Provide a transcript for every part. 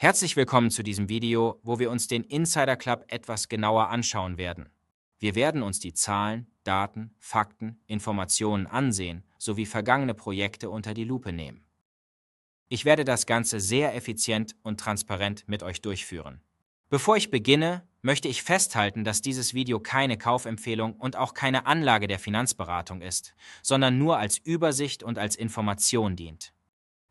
Herzlich willkommen zu diesem Video, wo wir uns den Insider Club etwas genauer anschauen werden. Wir werden uns die Zahlen, Daten, Fakten, Informationen ansehen sowie vergangene Projekte unter die Lupe nehmen. Ich werde das Ganze sehr effizient und transparent mit euch durchführen. Bevor ich beginne, möchte ich festhalten, dass dieses Video keine Kaufempfehlung und auch keine Anlage der Finanzberatung ist, sondern nur als Übersicht und als Information dient.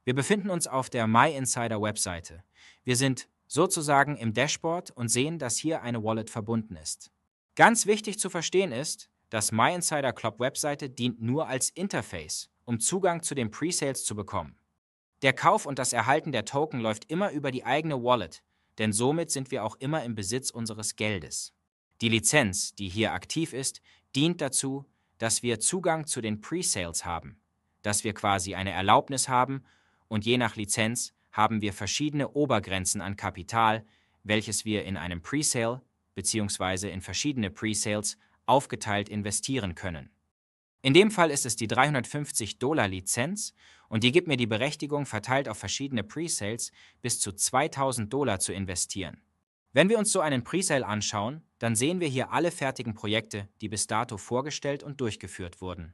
Wir befinden uns auf der myinsider Webseite. Wir sind sozusagen im Dashboard und sehen, dass hier eine Wallet verbunden ist. Ganz wichtig zu verstehen ist, dass MyInsider Club Webseite dient nur als Interface, um Zugang zu den Presales zu bekommen. Der Kauf und das Erhalten der Token läuft immer über die eigene Wallet, denn somit sind wir auch immer im Besitz unseres Geldes. Die Lizenz, die hier aktiv ist, dient dazu, dass wir Zugang zu den Presales haben, dass wir quasi eine Erlaubnis haben und je nach Lizenz haben wir verschiedene Obergrenzen an Kapital, welches wir in einem Presale bzw. in verschiedene Presales aufgeteilt investieren können. In dem Fall ist es die 350 Dollar Lizenz und die gibt mir die Berechtigung, verteilt auf verschiedene Presales bis zu 2000 Dollar zu investieren. Wenn wir uns so einen Presale anschauen, dann sehen wir hier alle fertigen Projekte, die bis dato vorgestellt und durchgeführt wurden.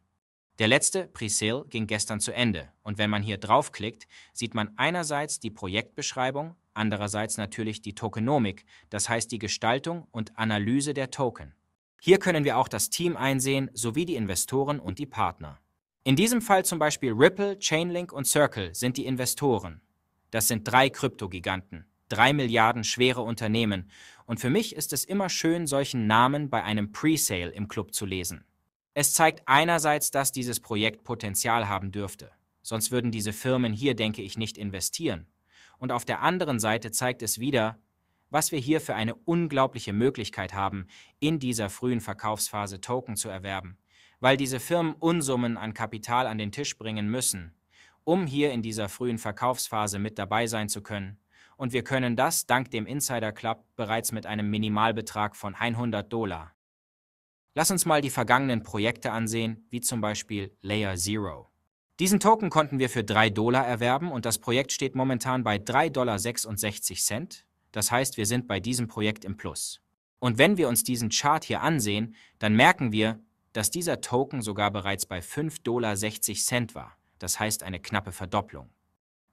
Der letzte Presale ging gestern zu Ende und wenn man hier draufklickt, sieht man einerseits die Projektbeschreibung, andererseits natürlich die Tokenomik, das heißt die Gestaltung und Analyse der Token. Hier können wir auch das Team einsehen sowie die Investoren und die Partner. In diesem Fall zum Beispiel Ripple, Chainlink und Circle sind die Investoren. Das sind drei Kryptogiganten, drei Milliarden schwere Unternehmen und für mich ist es immer schön, solchen Namen bei einem Presale im Club zu lesen. Es zeigt einerseits, dass dieses Projekt Potenzial haben dürfte, sonst würden diese Firmen hier, denke ich, nicht investieren. Und auf der anderen Seite zeigt es wieder, was wir hier für eine unglaubliche Möglichkeit haben, in dieser frühen Verkaufsphase Token zu erwerben, weil diese Firmen Unsummen an Kapital an den Tisch bringen müssen, um hier in dieser frühen Verkaufsphase mit dabei sein zu können. Und wir können das dank dem Insider Club bereits mit einem Minimalbetrag von 100 Dollar Lass uns mal die vergangenen Projekte ansehen, wie zum Beispiel Layer Zero. Diesen Token konnten wir für 3 Dollar erwerben und das Projekt steht momentan bei 3,66 Dollar. Das heißt, wir sind bei diesem Projekt im Plus. Und wenn wir uns diesen Chart hier ansehen, dann merken wir, dass dieser Token sogar bereits bei 5,60 Dollar war. Das heißt eine knappe Verdopplung.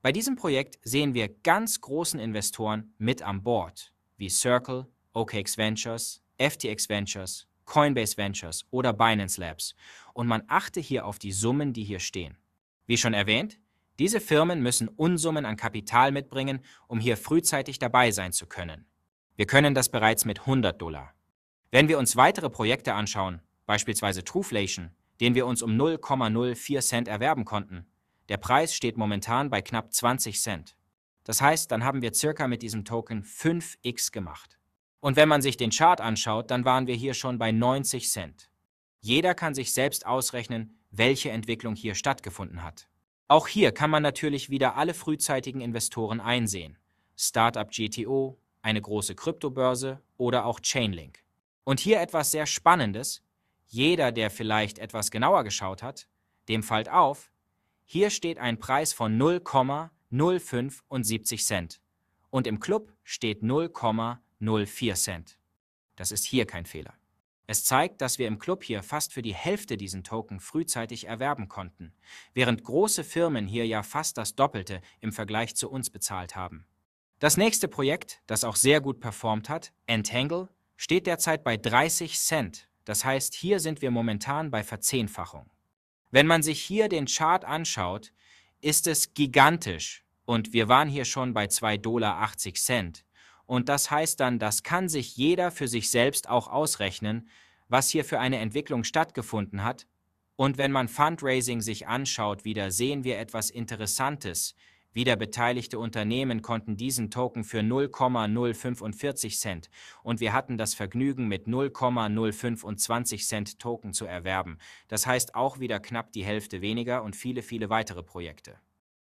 Bei diesem Projekt sehen wir ganz großen Investoren mit an Bord, wie Circle, OKX Ventures, FTX Ventures Coinbase Ventures oder Binance Labs und man achte hier auf die Summen, die hier stehen. Wie schon erwähnt, diese Firmen müssen Unsummen an Kapital mitbringen, um hier frühzeitig dabei sein zu können. Wir können das bereits mit 100 Dollar. Wenn wir uns weitere Projekte anschauen, beispielsweise Trueflation, den wir uns um 0,04 Cent erwerben konnten, der Preis steht momentan bei knapp 20 Cent. Das heißt, dann haben wir circa mit diesem Token 5x gemacht. Und wenn man sich den Chart anschaut, dann waren wir hier schon bei 90 Cent. Jeder kann sich selbst ausrechnen, welche Entwicklung hier stattgefunden hat. Auch hier kann man natürlich wieder alle frühzeitigen Investoren einsehen. Startup GTO, eine große Kryptobörse oder auch Chainlink. Und hier etwas sehr Spannendes. Jeder, der vielleicht etwas genauer geschaut hat, dem fällt auf, hier steht ein Preis von 0,075 Cent. Und im Club steht 0,075. 04 Cent. Das ist hier kein Fehler. Es zeigt, dass wir im Club hier fast für die Hälfte diesen Token frühzeitig erwerben konnten, während große Firmen hier ja fast das Doppelte im Vergleich zu uns bezahlt haben. Das nächste Projekt, das auch sehr gut performt hat, Entangle, steht derzeit bei 30 Cent. Das heißt, hier sind wir momentan bei Verzehnfachung. Wenn man sich hier den Chart anschaut, ist es gigantisch und wir waren hier schon bei 2,80 Dollar. Und das heißt dann, das kann sich jeder für sich selbst auch ausrechnen, was hier für eine Entwicklung stattgefunden hat. Und wenn man Fundraising sich anschaut, wieder sehen wir etwas Interessantes. Wieder beteiligte Unternehmen konnten diesen Token für 0,045 Cent und wir hatten das Vergnügen, mit 0,025 Cent Token zu erwerben. Das heißt auch wieder knapp die Hälfte weniger und viele, viele weitere Projekte.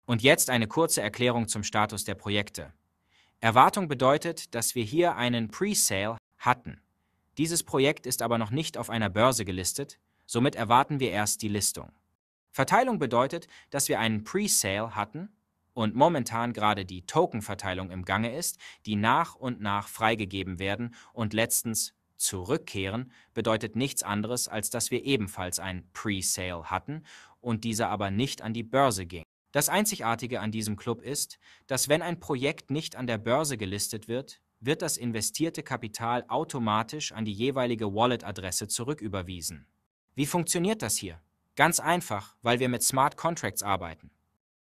Und jetzt eine kurze Erklärung zum Status der Projekte. Erwartung bedeutet, dass wir hier einen Pre-Sale hatten. Dieses Projekt ist aber noch nicht auf einer Börse gelistet, somit erwarten wir erst die Listung. Verteilung bedeutet, dass wir einen Pre-Sale hatten und momentan gerade die Token-Verteilung im Gange ist, die nach und nach freigegeben werden und letztens zurückkehren, bedeutet nichts anderes, als dass wir ebenfalls einen Pre-Sale hatten und dieser aber nicht an die Börse ging. Das Einzigartige an diesem Club ist, dass wenn ein Projekt nicht an der Börse gelistet wird, wird das investierte Kapital automatisch an die jeweilige Wallet-Adresse zurücküberwiesen. Wie funktioniert das hier? Ganz einfach, weil wir mit Smart Contracts arbeiten.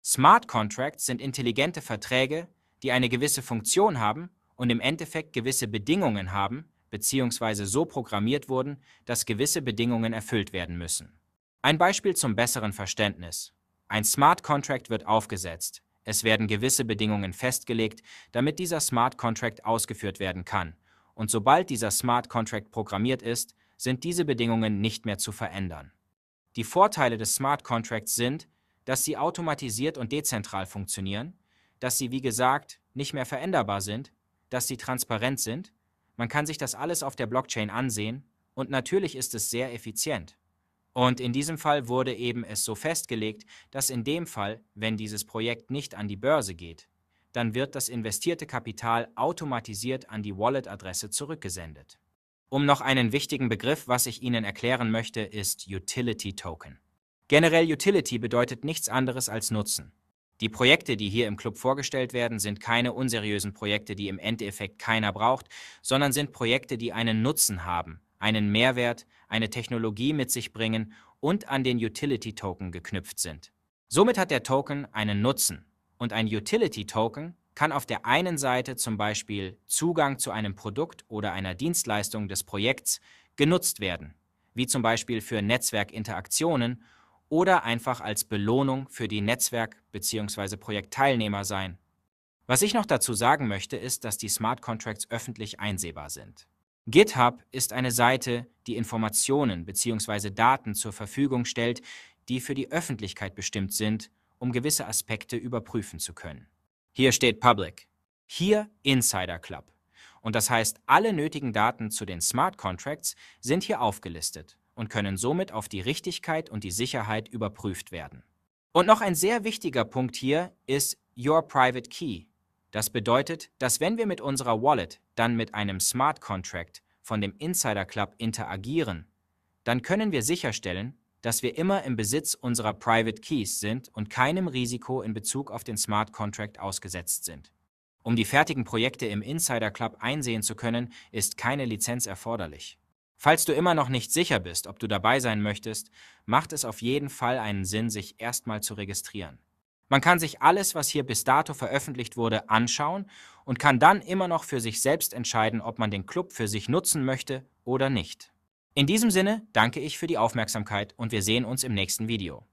Smart Contracts sind intelligente Verträge, die eine gewisse Funktion haben und im Endeffekt gewisse Bedingungen haben, beziehungsweise so programmiert wurden, dass gewisse Bedingungen erfüllt werden müssen. Ein Beispiel zum besseren Verständnis. Ein Smart Contract wird aufgesetzt. Es werden gewisse Bedingungen festgelegt, damit dieser Smart Contract ausgeführt werden kann. Und sobald dieser Smart Contract programmiert ist, sind diese Bedingungen nicht mehr zu verändern. Die Vorteile des Smart Contracts sind, dass sie automatisiert und dezentral funktionieren, dass sie, wie gesagt, nicht mehr veränderbar sind, dass sie transparent sind, man kann sich das alles auf der Blockchain ansehen und natürlich ist es sehr effizient. Und in diesem Fall wurde eben es so festgelegt, dass in dem Fall, wenn dieses Projekt nicht an die Börse geht, dann wird das investierte Kapital automatisiert an die Wallet-Adresse zurückgesendet. Um noch einen wichtigen Begriff, was ich Ihnen erklären möchte, ist Utility Token. Generell Utility bedeutet nichts anderes als Nutzen. Die Projekte, die hier im Club vorgestellt werden, sind keine unseriösen Projekte, die im Endeffekt keiner braucht, sondern sind Projekte, die einen Nutzen haben, einen Mehrwert, eine Technologie mit sich bringen und an den Utility-Token geknüpft sind. Somit hat der Token einen Nutzen und ein Utility-Token kann auf der einen Seite zum Beispiel Zugang zu einem Produkt oder einer Dienstleistung des Projekts genutzt werden, wie zum Beispiel für Netzwerkinteraktionen oder einfach als Belohnung für die Netzwerk- bzw. Projektteilnehmer sein. Was ich noch dazu sagen möchte, ist, dass die Smart Contracts öffentlich einsehbar sind. GitHub ist eine Seite, die Informationen bzw. Daten zur Verfügung stellt, die für die Öffentlichkeit bestimmt sind, um gewisse Aspekte überprüfen zu können. Hier steht Public, hier Insider Club. Und das heißt, alle nötigen Daten zu den Smart Contracts sind hier aufgelistet und können somit auf die Richtigkeit und die Sicherheit überprüft werden. Und noch ein sehr wichtiger Punkt hier ist Your Private Key, das bedeutet, dass wenn wir mit unserer Wallet dann mit einem Smart Contract von dem Insider Club interagieren, dann können wir sicherstellen, dass wir immer im Besitz unserer Private Keys sind und keinem Risiko in Bezug auf den Smart Contract ausgesetzt sind. Um die fertigen Projekte im Insider Club einsehen zu können, ist keine Lizenz erforderlich. Falls du immer noch nicht sicher bist, ob du dabei sein möchtest, macht es auf jeden Fall einen Sinn, sich erstmal zu registrieren. Man kann sich alles, was hier bis dato veröffentlicht wurde, anschauen und kann dann immer noch für sich selbst entscheiden, ob man den Club für sich nutzen möchte oder nicht. In diesem Sinne danke ich für die Aufmerksamkeit und wir sehen uns im nächsten Video.